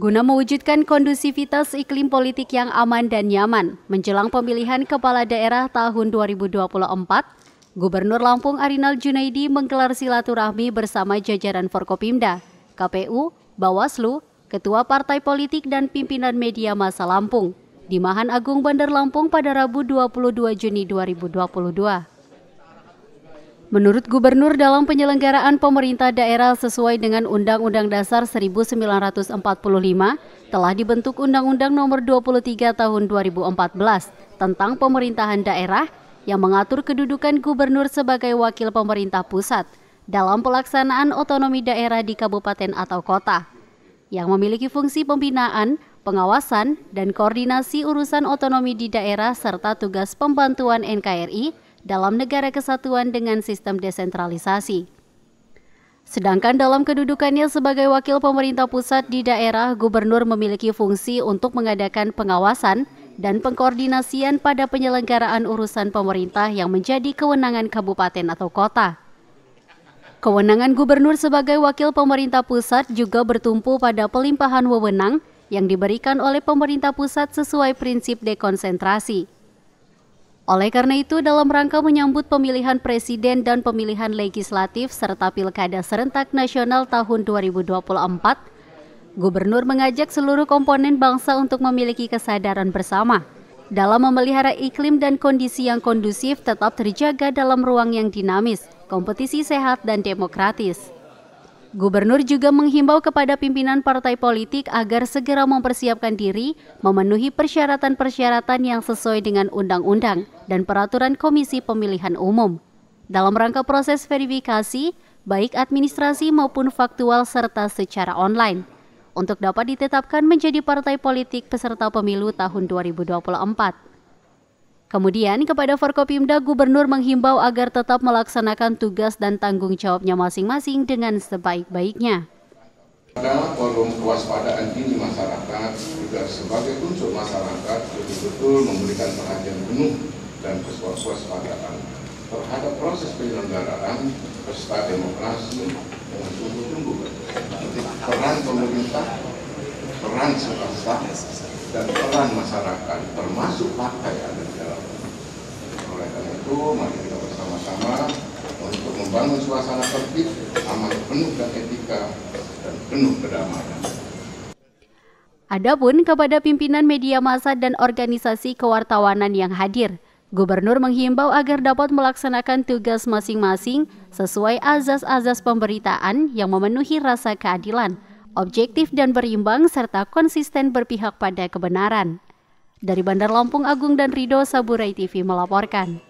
Guna mewujudkan kondusivitas iklim politik yang aman dan nyaman, menjelang pemilihan kepala daerah tahun 2024, Gubernur Lampung Arinal Junaidi menggelar silaturahmi bersama jajaran Forkopimda, KPU, Bawaslu, Ketua Partai Politik dan pimpinan media masa Lampung di Mahan Agung Bandar Lampung pada Rabu 22 Juni 2022. Menurut Gubernur dalam penyelenggaraan pemerintah daerah sesuai dengan Undang-Undang Dasar 1945 telah dibentuk Undang-Undang Nomor 23 Tahun 2014 tentang Pemerintahan Daerah yang mengatur kedudukan gubernur sebagai wakil pemerintah pusat dalam pelaksanaan otonomi daerah di kabupaten atau kota yang memiliki fungsi pembinaan, pengawasan, dan koordinasi urusan otonomi di daerah serta tugas pembantuan NKRI dalam negara kesatuan dengan sistem desentralisasi. Sedangkan dalam kedudukannya sebagai wakil pemerintah pusat di daerah, gubernur memiliki fungsi untuk mengadakan pengawasan dan pengkoordinasian pada penyelenggaraan urusan pemerintah yang menjadi kewenangan kabupaten atau kota. Kewenangan gubernur sebagai wakil pemerintah pusat juga bertumpu pada pelimpahan wewenang yang diberikan oleh pemerintah pusat sesuai prinsip dekonsentrasi. Oleh karena itu, dalam rangka menyambut pemilihan presiden dan pemilihan legislatif serta pilkada serentak nasional tahun 2024, Gubernur mengajak seluruh komponen bangsa untuk memiliki kesadaran bersama dalam memelihara iklim dan kondisi yang kondusif tetap terjaga dalam ruang yang dinamis, kompetisi sehat dan demokratis. Gubernur juga menghimbau kepada pimpinan partai politik agar segera mempersiapkan diri memenuhi persyaratan-persyaratan yang sesuai dengan undang-undang dan peraturan Komisi Pemilihan Umum. Dalam rangka proses verifikasi, baik administrasi maupun faktual serta secara online, untuk dapat ditetapkan menjadi partai politik peserta pemilu tahun 2024. Kemudian kepada Forkopimda, Gubernur menghimbau agar tetap melaksanakan tugas dan tanggung jawabnya masing-masing dengan sebaik-baiknya. Pada forum kewaspadaan ini masyarakat juga sebagai unsur masyarakat betul-betul memberikan perhatian penuh dan kewaspadaan terhadap proses penyelenggaraan pesta demokrasi dengan sungguh-sungguh peran pemerintah, peran swasta, dan peran masyarakat termasuk partai ada di dalam. Oleh karena itu, mari kita bersama-sama untuk membangun suasana tertib, aman penuh dan etika, dan penuh kedamaian. Adapun kepada pimpinan media massa dan organisasi kewartawanan yang hadir, Gubernur menghimbau agar dapat melaksanakan tugas masing-masing sesuai azas-azas pemberitaan yang memenuhi rasa keadilan – objektif dan berimbang, serta konsisten berpihak pada kebenaran. Dari Bandar Lampung Agung dan Rido Saburai TV melaporkan.